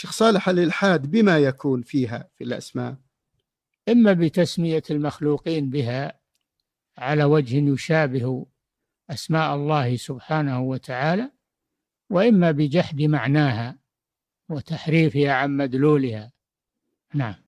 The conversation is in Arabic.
شيخ صالح الإلحاد بما يكون فيها في الأسماء إما بتسمية المخلوقين بها على وجه يشابه أسماء الله سبحانه وتعالى وإما بجحد معناها وتحريفها عن مدلولها نعم